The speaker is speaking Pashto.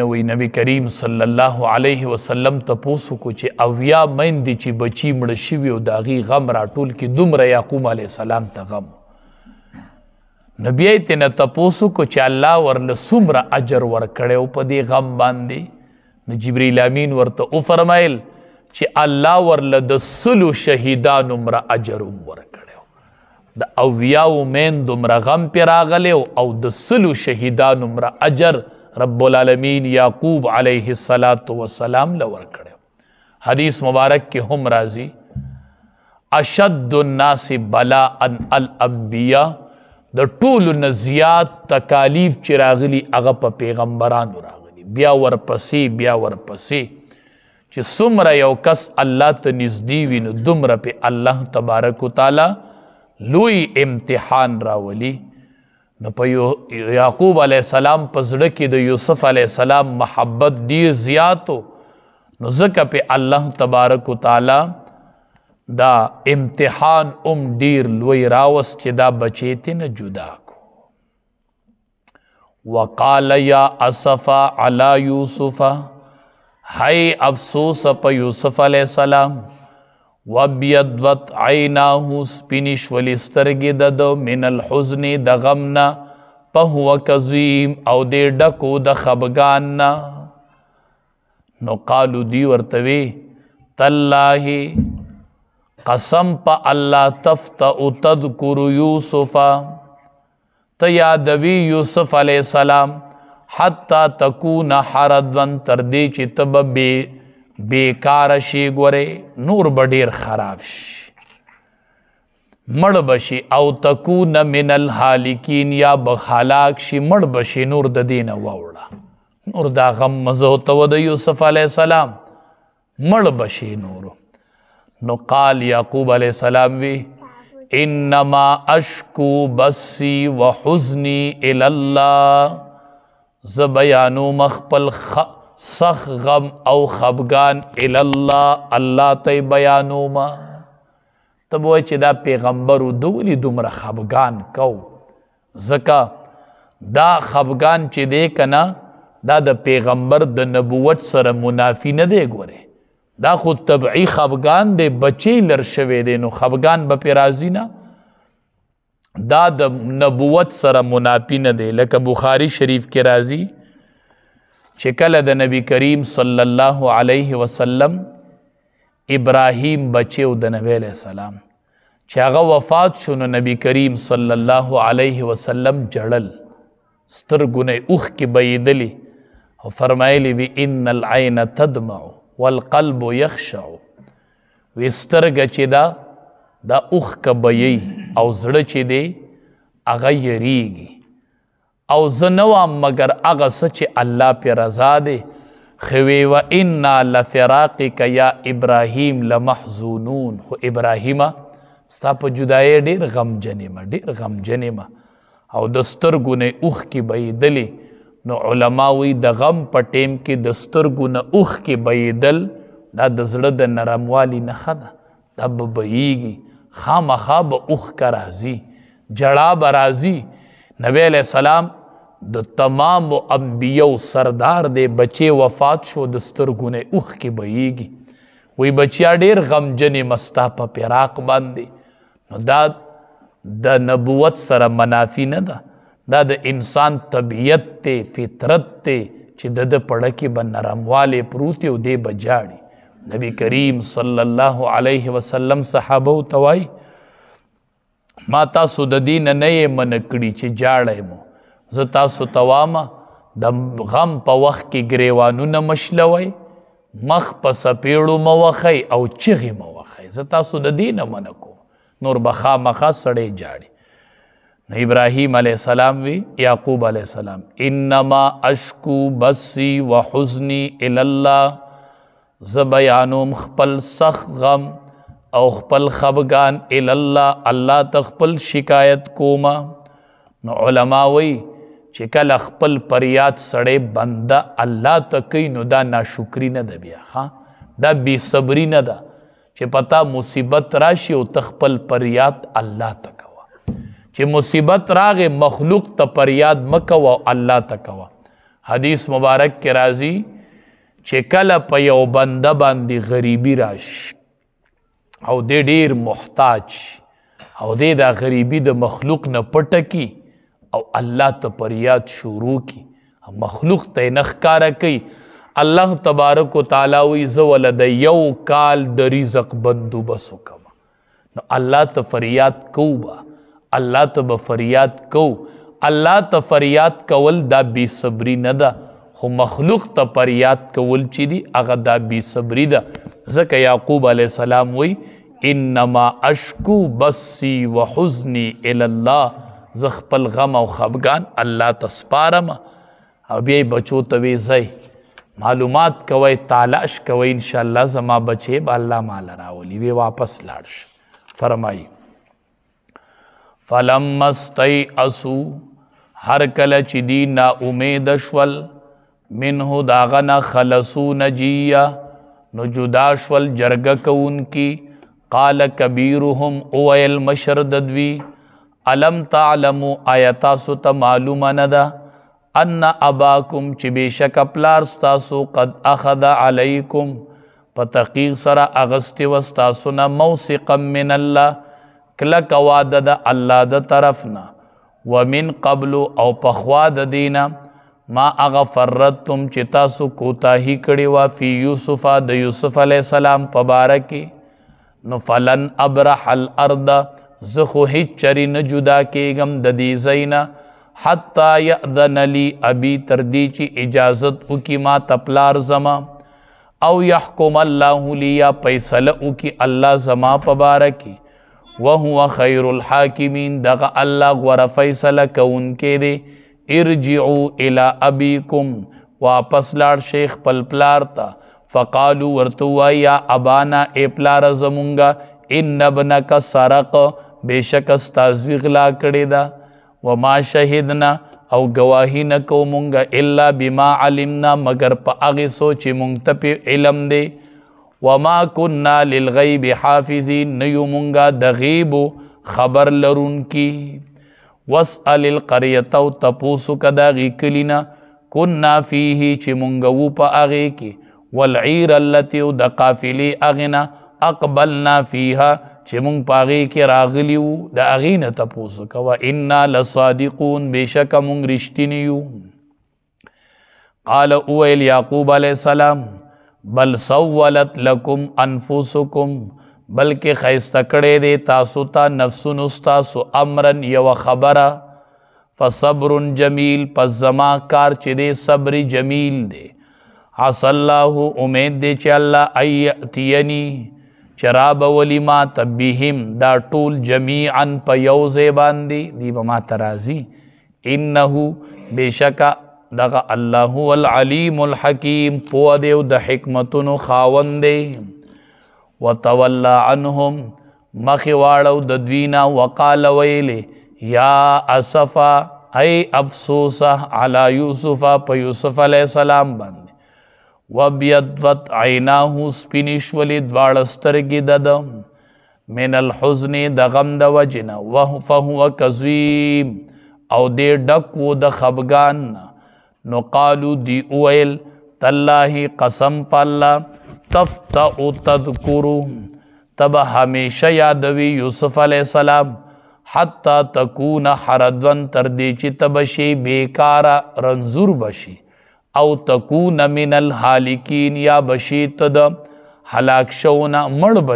نوې نبی کریم صلی الله علیه وسلم تاسو کو چې اویا مندي چې بچی مړ شوی او داغي غم راټول کې دومره یعقوب علی السلام ته غم نبی ته نه تاسو کو چې الله ورله سمره اجر ورکړیو په دې غم باندې نو جبرئیل امین ورته او فرمایل چې الله ورله د سلو شهیدانو مر اجر ورکړیو د اویا مین دومره غم پر راغله او د سلو شهیدانو مر اجر ورکړیو رب العالمین یعقوب علیہ السلاۃ وسلام لور کړی حدیث مبارک کې هم راضی اشد الناس بلا ان الانبیاء د ټولو نه زیات تکالیف چې راغلي هغه په پیغمبرانو راغلي بیا ورپسې بیا ورپسې چې څومره یو کس الله ته نږدې وي نو دومره پې الله تبارک وتعالی لوی امتحان راولي نو په یعقوب علی السلام په زړه کې د یوسف علی السلام محبت ډیر زیاتو نو ځکه په الله تبارک وتعالى دا امتحان ام ډیر لوی راوس چې دا بچی تنه جدا کو وقال یا اسف علی یوسف هی افسوس په یوسف علی السلام وبيضت عيناه سپینې شولې سترګې د د من الحزن د غم نه په هو کظیم او د ډکو د خبګان نه نو قالو دی ورتوي تالله قسم په الله تفتأ تذكر يوسف ته یادوي یوسف علی السلام حتا تکون حردن تر دې چې تب به بیکار شي ګوره نور بډیر خراب شي مړ بشي او تکون من الحالکین یا بخلاک شي مړ بشي نور د دینه واوړه نور دا غم مزه تو د یوسف علی السلام مړ بشي نور نو قال یعقوب علی السلام وی انما اشکو بسی وحزنی الی الله ز بیانو مخپل خ سخ غم او خبگان الالله الله ته بیانو ما ته وای چې دا پیغمبر دولی دومره خبگان کو زکا دا خبگان چې دی کنا دا د پیغمبر د نبوت سره منافی نه دی ګوره دا خو طبعی خبگان دی بچی لر شوی دی نو خبگان به پیرازی نه دا د نبوت سره منافی نه دی لکه بخاری شریف کې راځي چې کله د نبی کریم صلی الله علیه وسلم ابراهیم بچو د نبی علیہ السلام چې هغه وفات شونه نبی کریم صلی الله علیه وسلم جړل سترګونه اوخ کې بيدلی او فرمایلی وی ان العين تدمع والقلب يخشع وی سترګه چې دا دا اوخ کې بيي او زړه چې دی هغه یریږي او زنوام مگر هغه څه چې الله پې رضا دی خوی و انا لفراقک یا ابراهیم لمحزونون خو ابراهیم ستا په جدای ډیر غمجنې ما ډیر غمجنې ما او د سترګو نه اوخ کې بهیدلې نو علما وی د غم په ټیم کې د سترګو نه اوخ کې بهیدل دا د زړه د نرموالي نښه ده دا به بهیږي خامخا به اوخ که راځي جړا به راځي نبی علیہ السلام د تمام انبیو سردار دی بچې وفات شو د سترګونه اوخ کې بهیږي وی بچیا ډیر غمجنې مستا په پراق باندې نو دا د نبوت سره منافی نه ده دا د انسان طبیعت ته فطرت ته چې د د پړکې به نرمواله پروت او دی بجاړي نبی کریم صلی الله علیه وسلم صحابه توای ما تاسو د دین نه یې من کړی چې جاړې مو زه تاسو توامه د غم په وخت کې گریوانونه مشلوي مخ په سپیړو موخی او چغې موخی زه تاسو د دین نه من کوم نور بخا مخا سړې جاړي نو ابراهیم علیہ السلام وی یعقوب علیہ السلام انما اشکو بسی و حزنی الاللہ زبیانوم خپل سخ غم او خپل خفګان ال الله الله تخپل شکایت کوما نو علما وی چې کله خپل پریاد سړی بنده الله تکي نو دا ناشکری نه ده بیا ها دا بی صبری نه ده چې پتا مصیبت راشي او تخپل پریاد الله تکوا چې مصیبت راغې مخلوق ته پریاد مکوا الله تکوا حدیث مبارک کې راځي چې کله په یو بنده باندې غریبی راشي او دې ډیر محتاج او دې د غریبي د مخلوق نه پټه کی او الله ته پریاد شروع کی مخلوق ته نخکارا کوي الله تبارک و تعالی وی زو ولد یو کال د رزق بندوبس وکما نو الله ته فریاد کوبا الله ته به فریاد کو الله ته فریاد کول دا بی صبری نه ده خو مخلوق ته پر یاد کول چې دي هغه دا بی صبری ده ځکه یعقوب علیه السلام وی انما اشکو بسی و حزنی الله زه خپل غم او خفګان الله ته سپارم او بیا بچو ته وی ځئ معلومات کوي تلاش کوي ان شاء الله زما بچي به الله مال راولي وی واپس لاړ شي فرمایي فلم مستي اسو هر کله چې دی نا امید شول منه داغنا خلصو نجیا نو جدا شول جرګه کوونکی قال کبیرهم اویل مشر ددوی علم تعلمو آیتا ستا معلوم ندا ان اباکم چې بشک پلار ستاسو قد اخذ علیکم په تحقیق سره اغستی و ستاسو نه موثقا من الله کلک واده د الله د طرفنا ومن قبل او پخوا د دینه ما هغه فرتم چې تاسو کوتاهی کړی وا فی یوسف د یوسف علی السلام په باره کې نو فلن ابرح الارض زه خو هیڅ چری نه جدا کېږم د دې ځای نه حتی یأذن لی ابي تر دې چې اجازت وکړي ما تپلار زما او يحكم الله لي یا فیصله وکړي الله زما په باره کې وهو خیر الحاکمین دغه الله غوره فیصله کوونکی دی ارجعو الى ابیکم واپس لاړ شیخ پلپلار تا فقالو ورتوا یا ابانا اے پلار زمونگا ان ابنک سرق بشک استازوی غلا کړی دا وما شهدنا او گواهی نکو مونگا الا بما علمنا مگر په هغه سوچ مونږ ته په علم دی وما كنا للغیب حافظین نیو مونگا د غیب خبر لرون کی واسأل القرية او تپوسو کدا غی کلینا کنا فیه چې مونږ وو په هغه کې والعیر التي د قافلې اغنا اقبلنا فیها چې مونږ پاغه کې راغلی وو د اغینه تپوسو کوا انا لصادقون بشک مونږ رښتینی یو قال اویل یعقوب علیہ السلام بل سولت لکم انفسکم بلکې خیسته کړې دی تاسو ته نفسونو تاسو امرن یو خبره فصبر جمیل پس زما کار چې دی صبر جمیل دی عس الله امید دی چې الله ایتینی چراب ولی ما تبهم دا ټول جميعا په یو ځای باندې دی به ما ترازی انه بشکا دغه الله العلیم الحکیم پوه دی او د حکمتونو خاوند دی وتولى عنهم مخ واړو د دوینا وقال ویل یا اسفا ای افسوس علی یوسف په یوسف علی السلام باندې وبیضت عیناه سپینشولې دواړه سترګې ددم من الحزن د غم د وجنه وه فهو کظیم او دې ډک و د خفګان نو قالو دی اویل تالله قسم په الله تفتعو تذکرو تب همیشه یادوی یوسف علیہ السلام حتی تکون حردون تردی چی تبشی بیکارا رنزور بشی او تکون من الحالکین یا بشی تد حلاک شونا مړ بشی